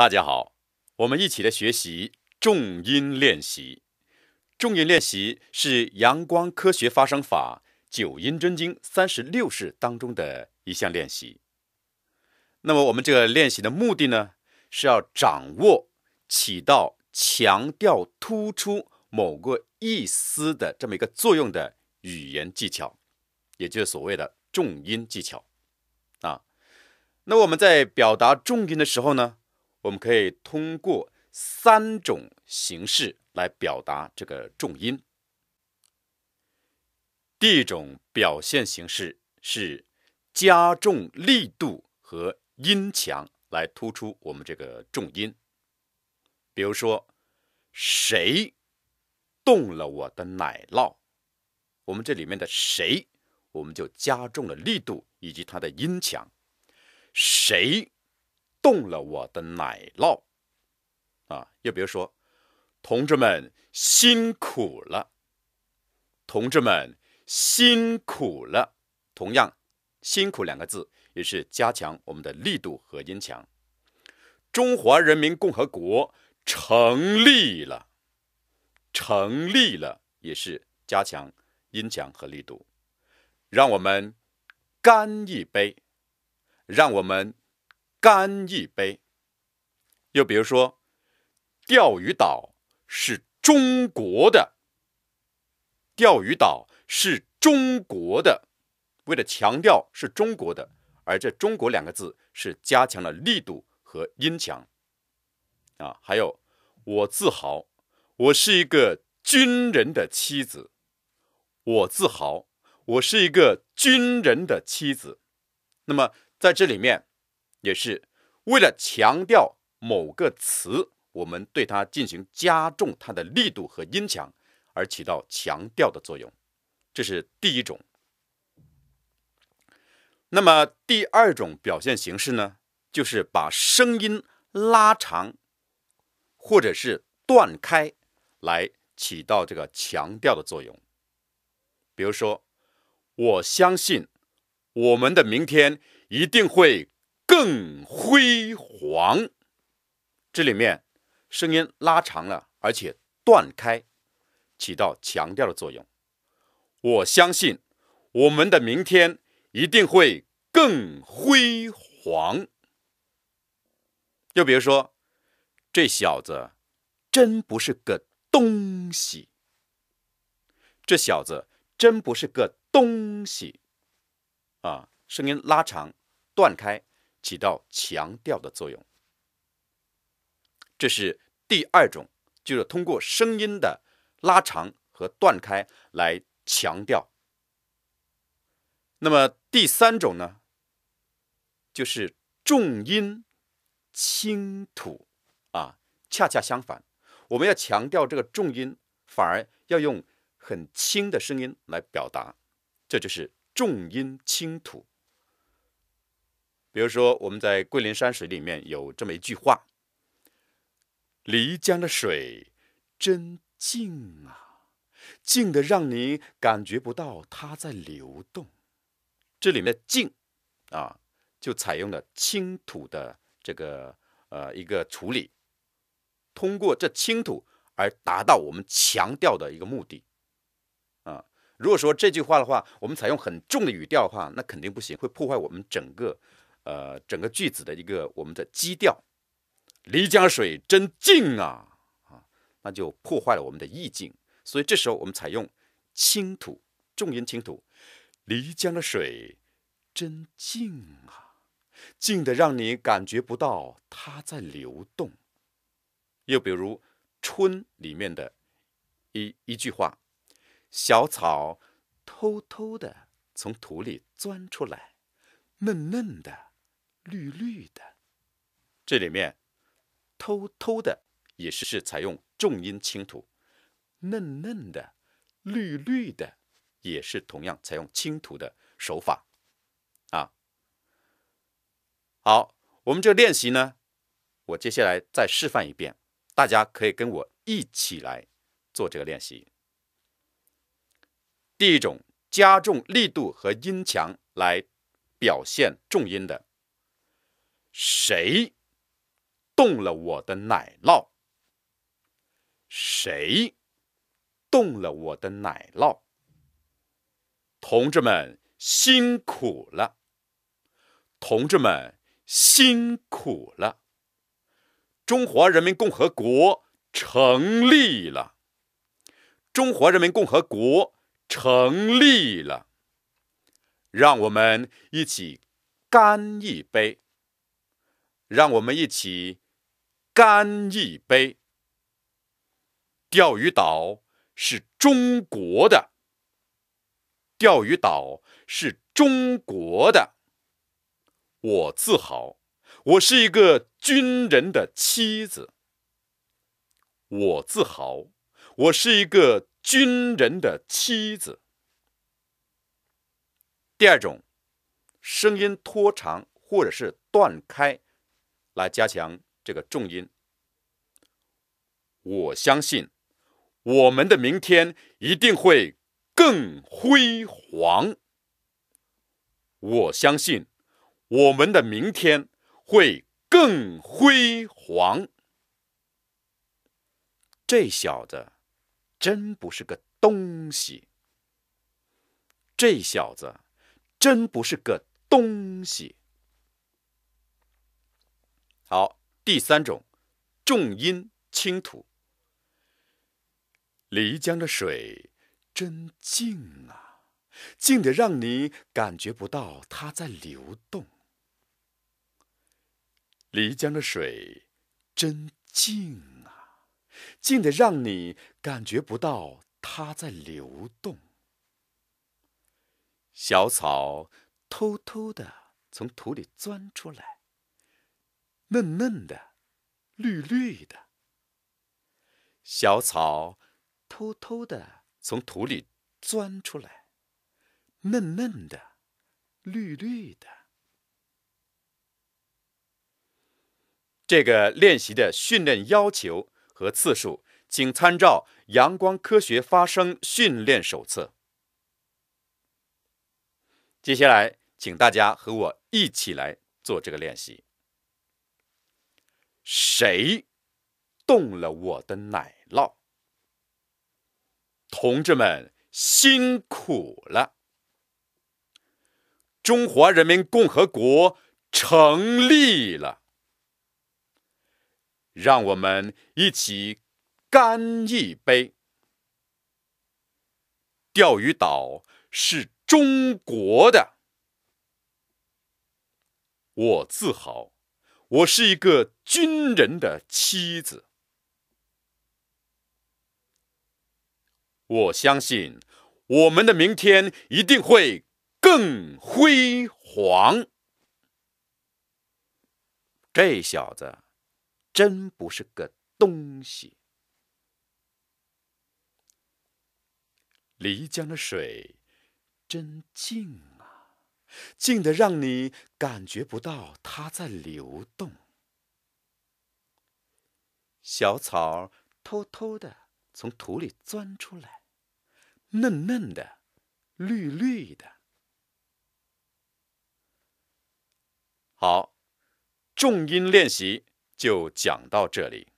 大家好，我们一起来学习重音练习。重音练习是阳光科学发声法《九音真经》三十六式当中的一项练习。那么我们这个练习的目的呢，是要掌握起到强调、突出某个意思的这么一个作用的语言技巧，也就是所谓的重音技巧啊。那我们在表达重音的时候呢？我们可以通过三种形式来表达这个重音。第一种表现形式是加重力度和音强来突出我们这个重音。比如说，谁动了我的奶酪？我们这里面的“谁”，我们就加重了力度以及它的音强，“谁”。动了我的奶酪，啊！又比如说，同志们辛苦了，同志们辛苦了。同样，辛苦两个字也是加强我们的力度和音强。中华人民共和国成立了，成立了也是加强音强和力度。让我们干一杯，让我们。干一杯！又比如说，钓鱼岛是中国的。钓鱼岛是中国的，为了强调是中国的，而这“中国”两个字是加强了力度和音强。啊，还有，我自豪，我是一个军人的妻子。我自豪，我是一个军人的妻子。那么，在这里面。也是为了强调某个词，我们对它进行加重它的力度和音强，而起到强调的作用。这是第一种。那么第二种表现形式呢，就是把声音拉长，或者是断开来，起到这个强调的作用。比如说，我相信我们的明天一定会。更辉煌，这里面声音拉长了，而且断开，起到强调的作用。我相信我们的明天一定会更辉煌。又比如说，这小子真不是个东西，这小子真不是个东西啊！声音拉长，断开。起到强调的作用，这是第二种，就是通过声音的拉长和断开来强调。那么第三种呢，就是重音轻吐啊，恰恰相反，我们要强调这个重音，反而要用很轻的声音来表达，这就是重音轻吐。比如说，我们在《桂林山水》里面有这么一句话：“漓江的水真静啊，静的让你感觉不到它在流动。”这里面静”啊，就采用了轻吐的这个呃一个处理，通过这轻吐而达到我们强调的一个目的啊。如果说这句话的话，我们采用很重的语调的话，那肯定不行，会破坏我们整个。呃，整个句子的一个我们的基调，漓江水真静啊啊，那就破坏了我们的意境。所以这时候我们采用轻吐，重音轻吐，漓江的水真静啊，静得让你感觉不到它在流动。又比如《春》里面的一一句话，小草偷偷地从土里钻出来，嫩嫩的。绿绿的，这里面偷偷的也是是采用重音轻吐，嫩嫩的绿绿的也是同样采用轻吐的手法啊。好，我们这练习呢，我接下来再示范一遍，大家可以跟我一起来做这个练习。第一种加重力度和音强来表现重音的。谁动了我的奶酪？谁动了我的奶酪？同志们辛苦了，同志们辛苦了。中华人民共和国成立了，中华人民共和国成立了。让我们一起干一杯！让我们一起干一杯。钓鱼岛是中国的，钓鱼岛是中国的，我自豪，我是一个军人的妻子，我自豪，我是一个军人的妻子。第二种，声音拖长或者是断开。来加强这个重音。我相信我们的明天一定会更辉煌。我相信我们的明天会更辉煌。这小子真不是个东西。这小子真不是个东西。好，第三种，重音轻吐。漓江的水真静啊，静的让你感觉不到它在流动。漓江的水真静啊，静的让你感觉不到它在流动。小草偷偷的从土里钻出来。嫩嫩的，绿绿的，小草偷偷的从土里钻出来，嫩嫩的，绿绿的。这个练习的训练要求和次数，请参照《阳光科学发声训练手册》。接下来，请大家和我一起来做这个练习。谁动了我的奶酪？同志们辛苦了！中华人民共和国成立了！让我们一起干一杯！钓鱼岛是中国的，我自豪！我是一个军人的妻子。我相信，我们的明天一定会更辉煌。这小子真不是个东西。漓江的水真静。静的让你感觉不到它在流动。小草偷偷的从土里钻出来，嫩嫩的，绿绿的。好，重音练习就讲到这里。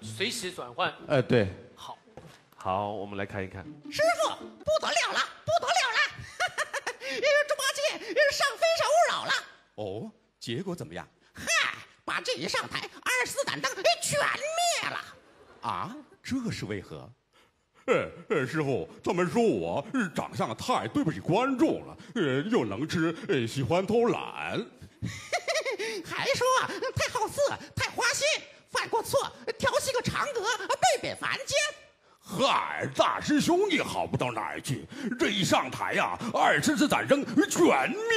随时转换。呃，对，好，好，我们来看一看。师傅，不得了了，不得了了！哈哈哈！猪八戒上非诚勿扰》了。哦，结果怎么样？嗨，把这一上台，二十四盏灯全灭了。啊，这是为何？呃呃，师傅，他们说我长相太对不起观众了，呃，又能吃，喜欢偷懒，还说太好色。错，调戏个嫦娥，被贬凡间。嗨，大师兄你好不到哪去。这一上台呀，二十次战争全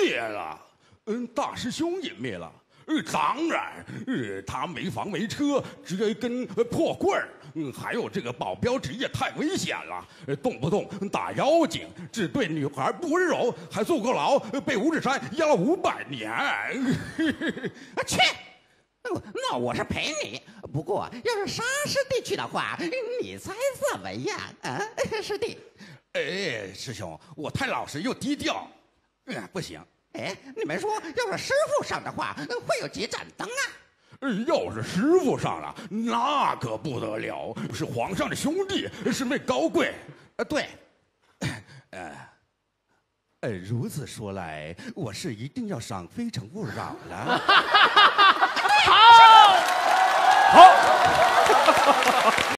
灭了。嗯，大师兄也灭了。呃，当然，呃，他没房没车，直接跟破棍儿。嗯，还有这个保镖职业太危险了，动不动打妖精，只对女孩不温柔，还坐过牢，被五指山压了五百年。去，那我是陪你。不过，要是沙师弟去的话，你猜怎么样啊，师弟？哎，师兄，我太老实又低调，嗯，不行。哎，你们说，要是师傅上的话，会有几盏灯啊？要是师傅上了，那可不得了，是皇上的兄弟，师妹高贵。对。呃，呃，如此说来，我是一定要上《非诚勿扰》了。好